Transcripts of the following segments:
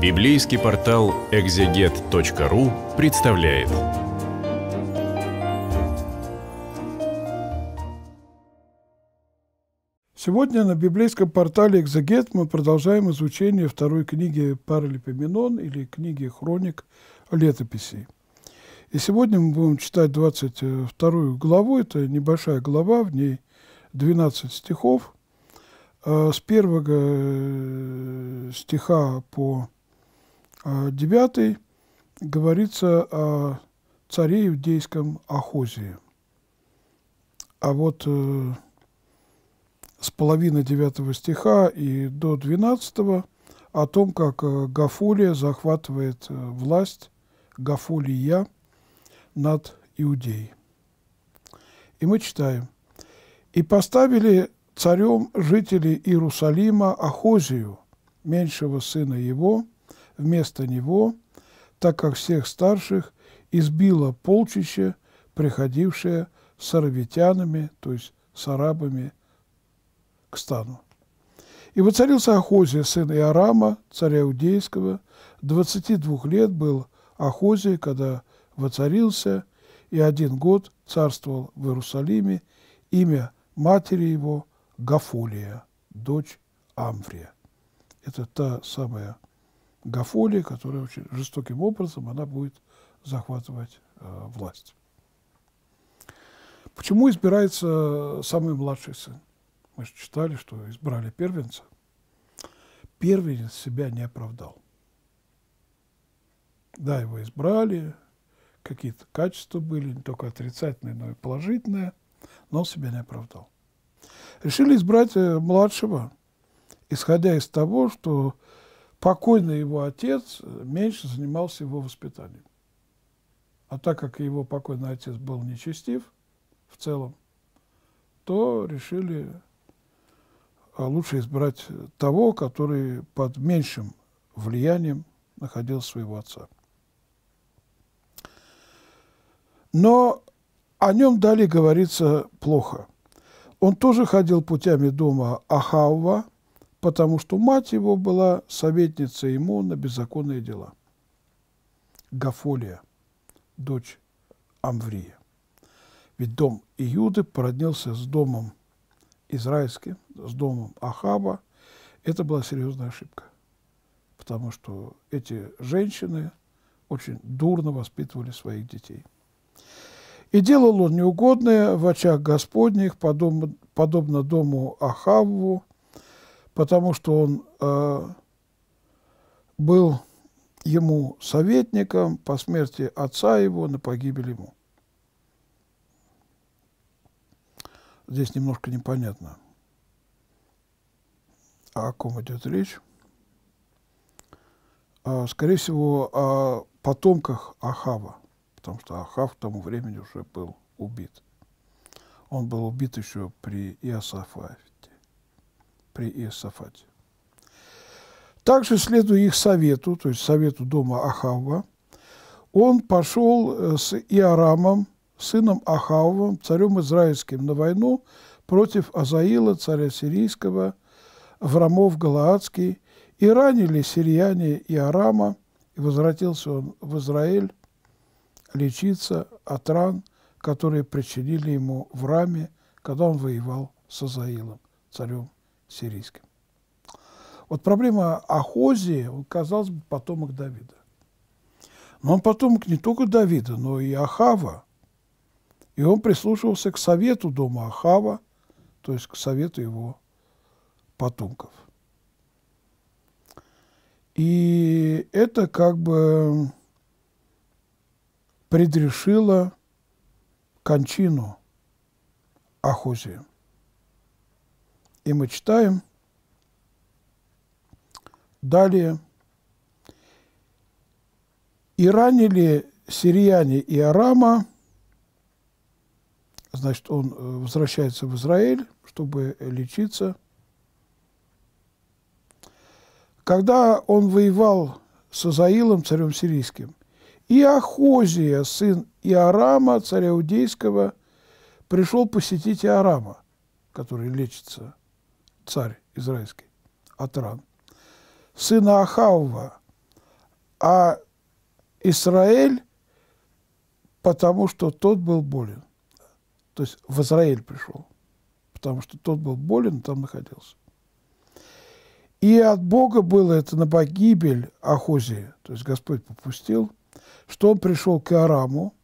Библейский портал экзегет.ру представляет. Сегодня на библейском портале «Экзегет» мы продолжаем изучение второй книги Паралипоменон или книги «Хроник летописи. И сегодня мы будем читать 22 главу, это небольшая глава, в ней 12 стихов. Э, с первого э, стиха по 9 а, говорится о царе иудейском Ахозии. А вот э, с половины 9 стиха и до 12 о том, как э, Гафолия захватывает э, власть, Гафолия над Иудеей. И мы читаем. «И поставили царем жителей Иерусалима Ахозию, меньшего сына его, вместо него, так как всех старших избило полчище, приходившее с аравитянами, то есть с арабами, к стану. И воцарился Ахозия, сын Иорама, царя Иудейского. 22 лет был Ахозия, когда воцарился, и один год царствовал в Иерусалиме. Имя матери его – Гафолия, дочь Амврия. Это та самая Гафоли, которая очень жестоким образом она будет захватывать э, власть. Почему избирается самый младший сын? Мы же читали, что избрали первенца. Первенец себя не оправдал. Да, его избрали, какие-то качества были, не только отрицательные, но и положительные, но он себя не оправдал. Решили избрать э, младшего, исходя из того, что покойный его отец меньше занимался его воспитанием. А так как его покойный отец был нечестив в целом, то решили а, лучше избрать того, который под меньшим влиянием находил своего отца. Но о нем далее говорится плохо. Он тоже ходил путями дома Ахаува потому что мать его была советницей ему на беззаконные дела. Гафолия, дочь Амврия. Ведь дом Иуды породнился с домом израильским, с домом Ахаба. Это была серьезная ошибка, потому что эти женщины очень дурно воспитывали своих детей. И делал он неугодное в очах Господних, подобно, подобно дому Ахаву, потому что он э, был ему советником по смерти отца его на погибель ему. Здесь немножко непонятно, о ком идет речь. А, скорее всего, о потомках Ахава, потому что Ахав к тому времени уже был убит. Он был убит еще при Иосафааве при Иосафате. Также, следуя их совету, то есть совету дома Ахава, он пошел э, с Иорамом, сыном Ахавовым, царем израильским, на войну против Азаила, царя сирийского, в Рамов Галаадский, и ранили сирияне Иорама, и возвратился он в Израиль лечиться от ран, которые причинили ему в Раме, когда он воевал с Азаилом, царем сирийским. Вот проблема Ахозии, казалось бы, потомок Давида. Но он потомок не только Давида, но и Ахава. И он прислушивался к совету дома Ахава, то есть к совету его потомков. И это как бы предрешило кончину Ахозия. И мы читаем далее. «И ранили сирияне и Арама». Значит, он э, возвращается в Израиль, чтобы лечиться. Когда он воевал с Азаилом, царем сирийским, и Ахозия, сын Иорама, царя Иудейского, пришел посетить Иорама, который лечится – царь израильский, Атран, сына Ахавва, а Израиль, потому что тот был болен. То есть в Израиль пришел, потому что тот был болен, там находился. И от Бога было это на погибель Ахозии, то есть Господь попустил, что он пришел к Араму,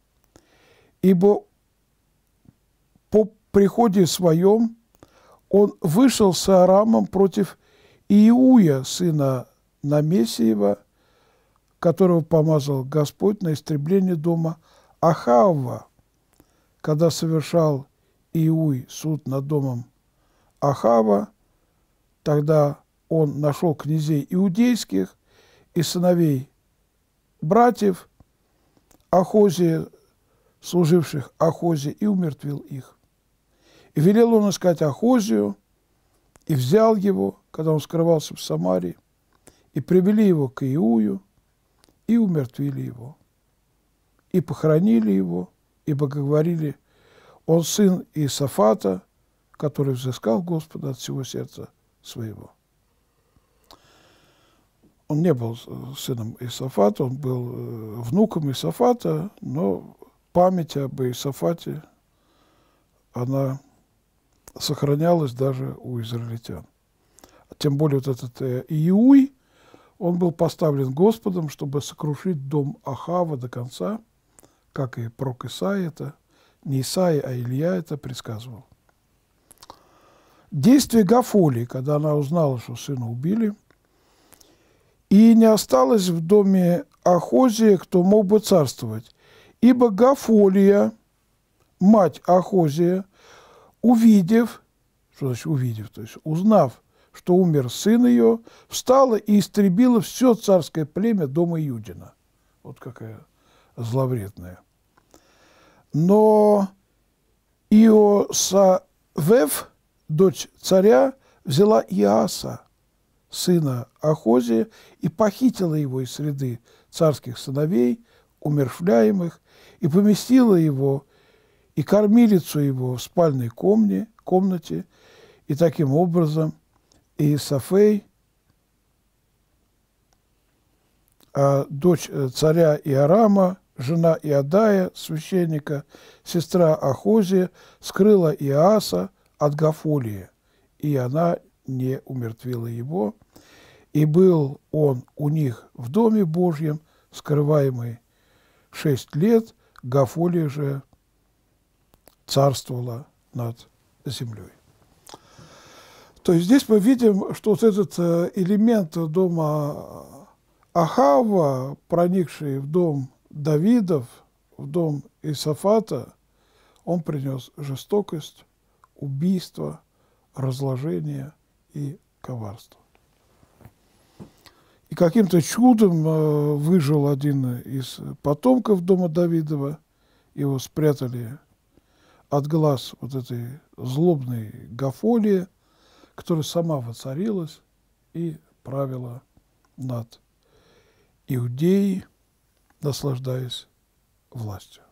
ибо по приходе своем он вышел с Арамом против Иуя, сына Намесиева, которого помазал Господь на истребление дома Ахава, когда совершал Иуй суд над домом Ахава, тогда он нашел князей иудейских и сыновей братьев Ахозия, служивших Ахозе, и умертвил их. И велел он искать Ахозию, и взял его, когда он скрывался в Самаре, и привели его к Иую, и умертвили его, и похоронили его, и говорили, он сын Иисафата, который взыскал Господа от всего сердца своего. Он не был сыном Исафата, он был э, внуком Исафата, но память об Исафате, она сохранялось даже у израильтян. Тем более вот этот э, Иуй, он был поставлен Господом, чтобы сокрушить дом Ахава до конца, как и прок Исаия это, не Исаия, а Илья это предсказывал. Действие Гафоли, когда она узнала, что сына убили, и не осталось в доме Ахозия, кто мог бы царствовать, ибо Гафолия, мать Ахозия – увидев, что значит увидев, то есть узнав, что умер сын ее, встала и истребила все царское племя дома Юдина. Вот какая зловредная. Но Иосавев, дочь царя, взяла Иаса, сына Ахозия, и похитила его из среды царских сыновей, умершвляемых, и поместила его и кормилицу его в спальной комне, комнате. И таким образом Иисафей, а, дочь э, царя Иорама, жена Иодая, священника, сестра Ахозия, скрыла Иаса от Гафолии и она не умертвила его. И был он у них в доме Божьем, скрываемый шесть лет, Гафолия же – царствовала над землей. То есть здесь мы видим, что вот этот э, элемент дома Ахава, проникший в дом Давидов, в дом Исафата, он принес жестокость, убийство, разложение и коварство. И каким-то чудом э, выжил один из потомков дома Давидова, его спрятали от глаз вот этой злобной Гафолии, которая сама воцарилась и правила над Иудеей, наслаждаясь властью.